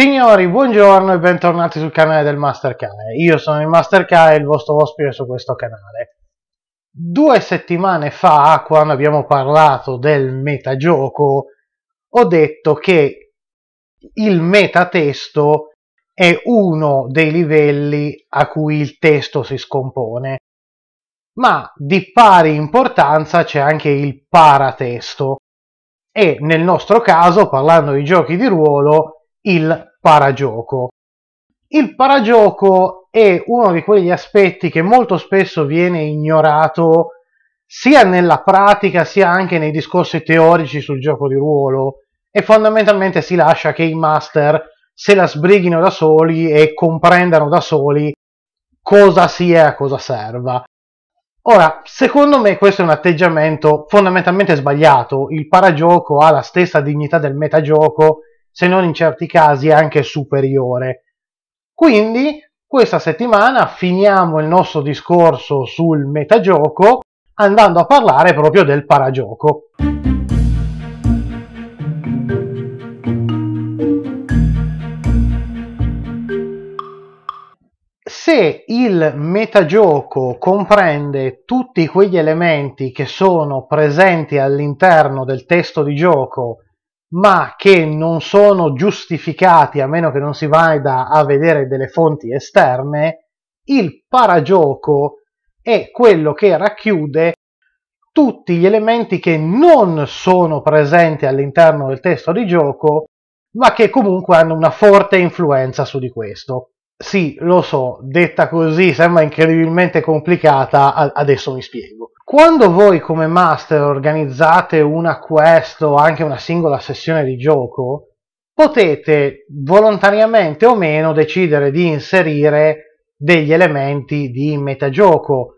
Signori, buongiorno e bentornati sul canale del Master Cane. Io sono il Master Cane, il vostro ospite su questo canale. Due settimane fa, quando abbiamo parlato del metagioco, ho detto che il metatesto è uno dei livelli a cui il testo si scompone, ma di pari importanza c'è anche il paratesto e nel nostro caso, parlando di giochi di ruolo, il paragioco. Il paragioco è uno di quegli aspetti che molto spesso viene ignorato sia nella pratica sia anche nei discorsi teorici sul gioco di ruolo e fondamentalmente si lascia che i master se la sbrighino da soli e comprendano da soli cosa sia e a cosa serva. Ora, secondo me questo è un atteggiamento fondamentalmente sbagliato. Il paragioco ha la stessa dignità del metagioco se non in certi casi anche superiore. Quindi questa settimana finiamo il nostro discorso sul metagioco andando a parlare proprio del paragioco. se il metagioco comprende tutti quegli elementi che sono presenti all'interno del testo di gioco ma che non sono giustificati a meno che non si vada a vedere delle fonti esterne, il paragioco è quello che racchiude tutti gli elementi che non sono presenti all'interno del testo di gioco, ma che comunque hanno una forte influenza su di questo. Sì, lo so, detta così sembra incredibilmente complicata, adesso mi spiego. Quando voi come master organizzate una quest o anche una singola sessione di gioco, potete volontariamente o meno decidere di inserire degli elementi di metagioco.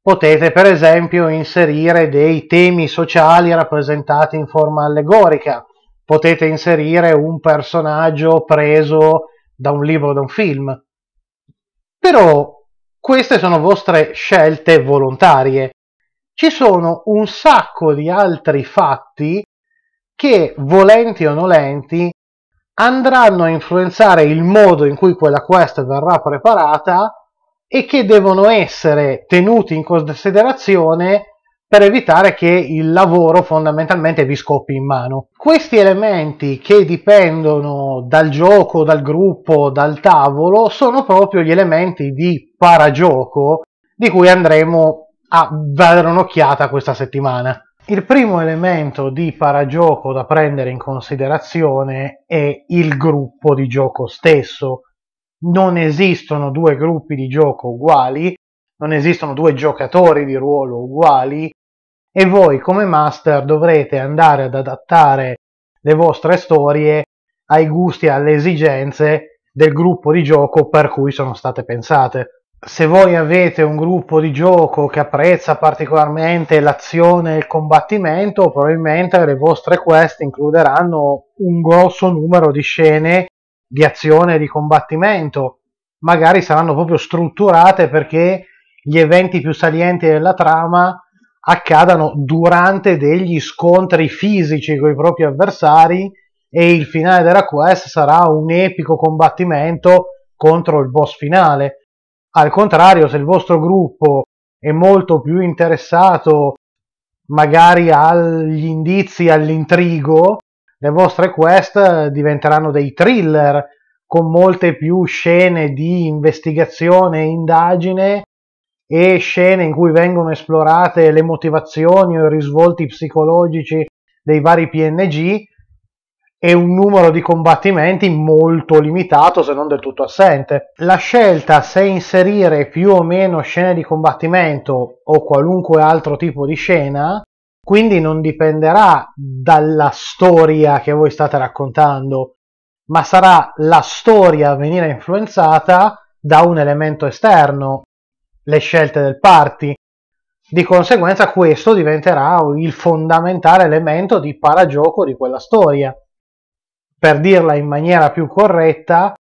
Potete per esempio inserire dei temi sociali rappresentati in forma allegorica, potete inserire un personaggio preso da un libro o da un film. Però queste sono vostre scelte volontarie ci sono un sacco di altri fatti che, volenti o nolenti, andranno a influenzare il modo in cui quella quest verrà preparata e che devono essere tenuti in considerazione per evitare che il lavoro fondamentalmente vi scoppi in mano. Questi elementi che dipendono dal gioco, dal gruppo, dal tavolo, sono proprio gli elementi di paragioco di cui andremo a dare un'occhiata questa settimana. Il primo elemento di paragioco da prendere in considerazione è il gruppo di gioco stesso. Non esistono due gruppi di gioco uguali, non esistono due giocatori di ruolo uguali e voi come master dovrete andare ad adattare le vostre storie ai gusti e alle esigenze del gruppo di gioco per cui sono state pensate se voi avete un gruppo di gioco che apprezza particolarmente l'azione e il combattimento, probabilmente le vostre quest includeranno un grosso numero di scene di azione e di combattimento. Magari saranno proprio strutturate perché gli eventi più salienti della trama accadano durante degli scontri fisici con i propri avversari e il finale della quest sarà un epico combattimento contro il boss finale al contrario, se il vostro gruppo è molto più interessato magari agli indizi, all'intrigo, le vostre quest diventeranno dei thriller con molte più scene di investigazione e indagine e scene in cui vengono esplorate le motivazioni o i risvolti psicologici dei vari PNG e un numero di combattimenti molto limitato se non del tutto assente. La scelta se inserire più o meno scene di combattimento o qualunque altro tipo di scena quindi non dipenderà dalla storia che voi state raccontando, ma sarà la storia a venire influenzata da un elemento esterno, le scelte del party. Di conseguenza questo diventerà il fondamentale elemento di paragioco di quella storia per dirla in maniera più corretta,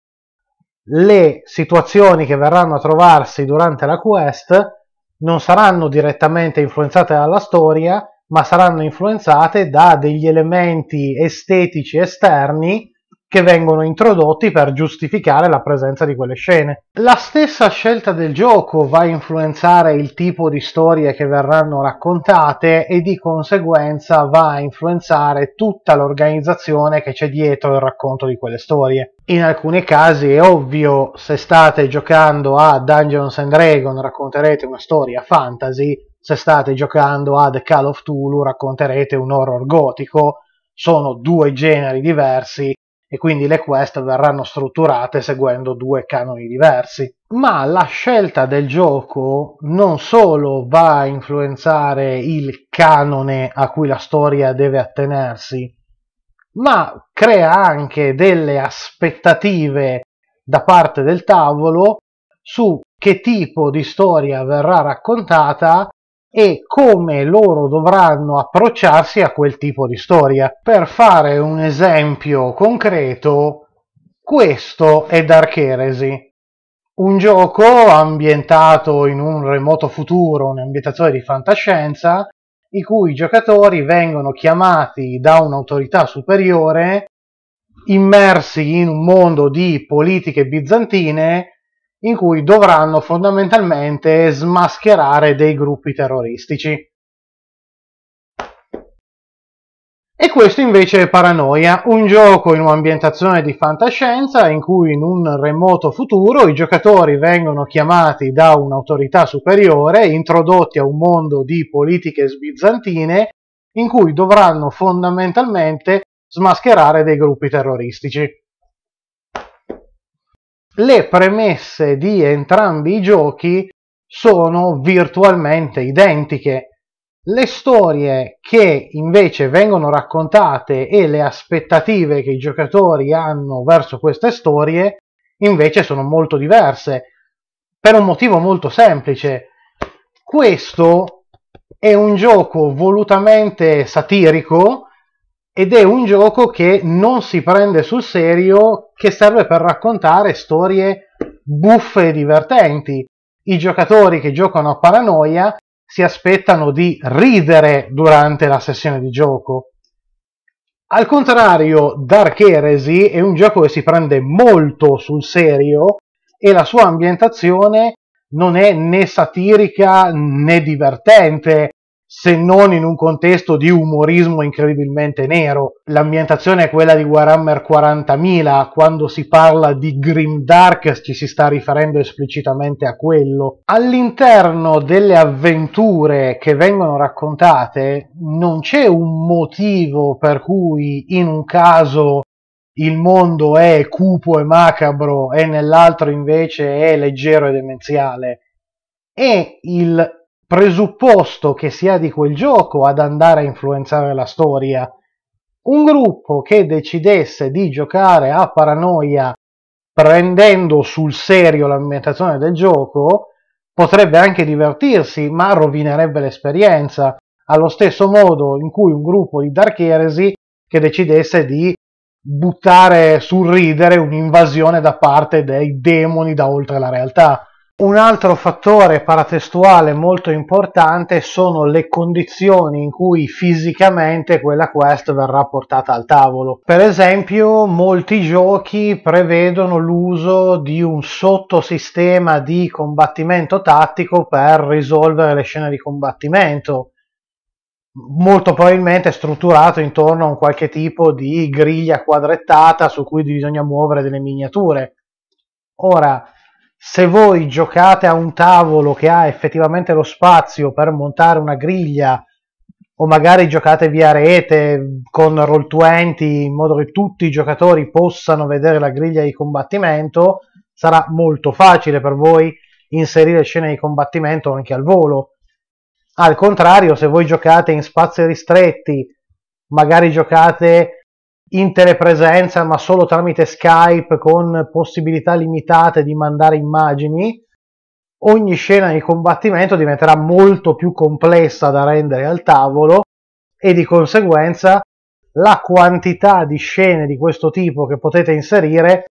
le situazioni che verranno a trovarsi durante la quest non saranno direttamente influenzate dalla storia, ma saranno influenzate da degli elementi estetici esterni che vengono introdotti per giustificare la presenza di quelle scene. La stessa scelta del gioco va a influenzare il tipo di storie che verranno raccontate e di conseguenza va a influenzare tutta l'organizzazione che c'è dietro il racconto di quelle storie. In alcuni casi è ovvio, se state giocando a Dungeons and Dragons racconterete una storia fantasy, se state giocando a The Call of Tulu racconterete un horror gotico, sono due generi diversi e quindi le quest verranno strutturate seguendo due canoni diversi. Ma la scelta del gioco non solo va a influenzare il canone a cui la storia deve attenersi, ma crea anche delle aspettative da parte del tavolo su che tipo di storia verrà raccontata e come loro dovranno approcciarsi a quel tipo di storia. Per fare un esempio concreto, questo è Dark Heresy. Un gioco ambientato in un remoto futuro, un'ambientazione di fantascienza, i cui giocatori vengono chiamati da un'autorità superiore, immersi in un mondo di politiche bizantine in cui dovranno fondamentalmente smascherare dei gruppi terroristici. E questo invece è Paranoia, un gioco in un'ambientazione di fantascienza in cui in un remoto futuro i giocatori vengono chiamati da un'autorità superiore, introdotti a un mondo di politiche sbizantine, in cui dovranno fondamentalmente smascherare dei gruppi terroristici le premesse di entrambi i giochi sono virtualmente identiche. Le storie che invece vengono raccontate e le aspettative che i giocatori hanno verso queste storie invece sono molto diverse, per un motivo molto semplice. Questo è un gioco volutamente satirico ed è un gioco che non si prende sul serio, che serve per raccontare storie buffe e divertenti. I giocatori che giocano a paranoia si aspettano di ridere durante la sessione di gioco. Al contrario, Dark Heresy è un gioco che si prende molto sul serio e la sua ambientazione non è né satirica né divertente, se non in un contesto di umorismo incredibilmente nero. L'ambientazione è quella di Warhammer 40.000, quando si parla di Grim Dark ci si sta riferendo esplicitamente a quello. All'interno delle avventure che vengono raccontate non c'è un motivo per cui in un caso il mondo è cupo e macabro e nell'altro invece è leggero e demenziale. E il presupposto che sia di quel gioco ad andare a influenzare la storia. Un gruppo che decidesse di giocare a paranoia prendendo sul serio l'ambientazione del gioco potrebbe anche divertirsi, ma rovinerebbe l'esperienza, allo stesso modo in cui un gruppo di Dark Heresy che decidesse di buttare sul ridere un'invasione da parte dei demoni da oltre la realtà un altro fattore paratestuale molto importante sono le condizioni in cui fisicamente quella quest verrà portata al tavolo. Per esempio, molti giochi prevedono l'uso di un sottosistema di combattimento tattico per risolvere le scene di combattimento, molto probabilmente strutturato intorno a un qualche tipo di griglia quadrettata su cui bisogna muovere delle miniature. Ora, se voi giocate a un tavolo che ha effettivamente lo spazio per montare una griglia o magari giocate via rete con Roll20 in modo che tutti i giocatori possano vedere la griglia di combattimento, sarà molto facile per voi inserire scene di combattimento anche al volo. Al contrario, se voi giocate in spazi ristretti, magari giocate in telepresenza ma solo tramite Skype con possibilità limitate di mandare immagini, ogni scena di combattimento diventerà molto più complessa da rendere al tavolo e di conseguenza la quantità di scene di questo tipo che potete inserire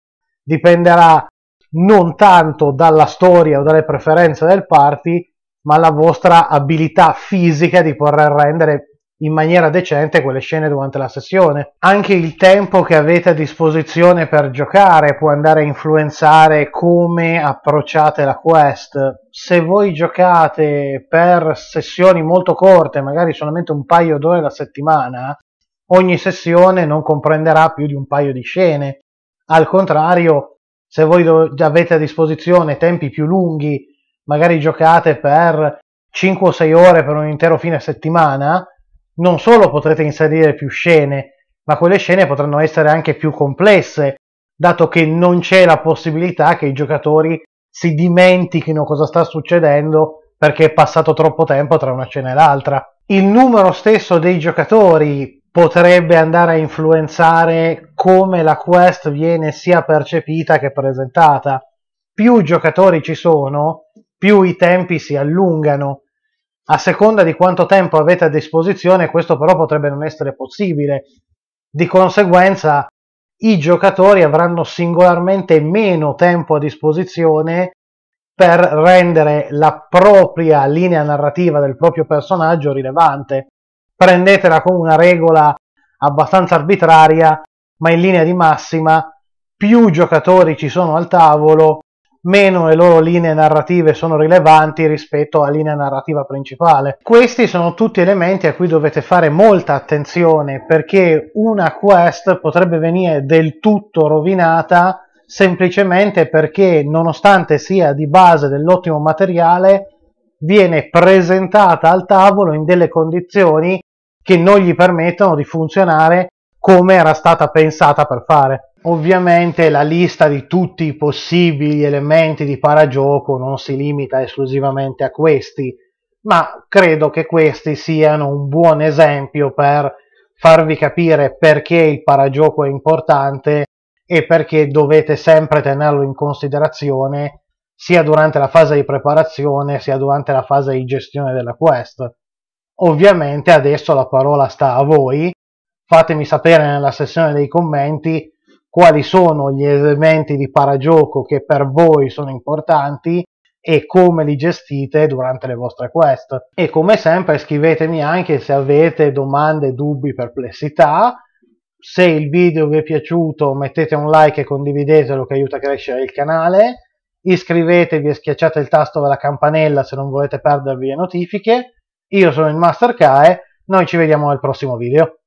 dipenderà non tanto dalla storia o dalle preferenze del party, ma dalla vostra abilità fisica di poter rendere in maniera decente quelle scene durante la sessione. Anche il tempo che avete a disposizione per giocare può andare a influenzare come approcciate la quest. Se voi giocate per sessioni molto corte, magari solamente un paio d'ore alla settimana, ogni sessione non comprenderà più di un paio di scene. Al contrario, se voi avete a disposizione tempi più lunghi, magari giocate per 5 o 6 ore per un intero fine settimana, non solo potrete inserire più scene, ma quelle scene potranno essere anche più complesse, dato che non c'è la possibilità che i giocatori si dimentichino cosa sta succedendo perché è passato troppo tempo tra una scena e l'altra. Il numero stesso dei giocatori potrebbe andare a influenzare come la quest viene sia percepita che presentata. Più giocatori ci sono, più i tempi si allungano a seconda di quanto tempo avete a disposizione, questo però potrebbe non essere possibile. Di conseguenza i giocatori avranno singolarmente meno tempo a disposizione per rendere la propria linea narrativa del proprio personaggio rilevante. Prendetela come una regola abbastanza arbitraria, ma in linea di massima più giocatori ci sono al tavolo, meno le loro linee narrative sono rilevanti rispetto alla linea narrativa principale. Questi sono tutti elementi a cui dovete fare molta attenzione perché una quest potrebbe venire del tutto rovinata semplicemente perché nonostante sia di base dell'ottimo materiale viene presentata al tavolo in delle condizioni che non gli permettono di funzionare come era stata pensata per fare. Ovviamente la lista di tutti i possibili elementi di paragioco non si limita esclusivamente a questi, ma credo che questi siano un buon esempio per farvi capire perché il paragioco è importante e perché dovete sempre tenerlo in considerazione sia durante la fase di preparazione sia durante la fase di gestione della quest. Ovviamente adesso la parola sta a voi, fatemi sapere nella sessione dei commenti quali sono gli elementi di paragioco che per voi sono importanti e come li gestite durante le vostre quest. E come sempre scrivetemi anche se avete domande, dubbi, perplessità. Se il video vi è piaciuto mettete un like e condividetelo che aiuta a crescere il canale. Iscrivetevi e schiacciate il tasto della campanella se non volete perdervi le notifiche. Io sono il Master Kae, noi ci vediamo nel prossimo video.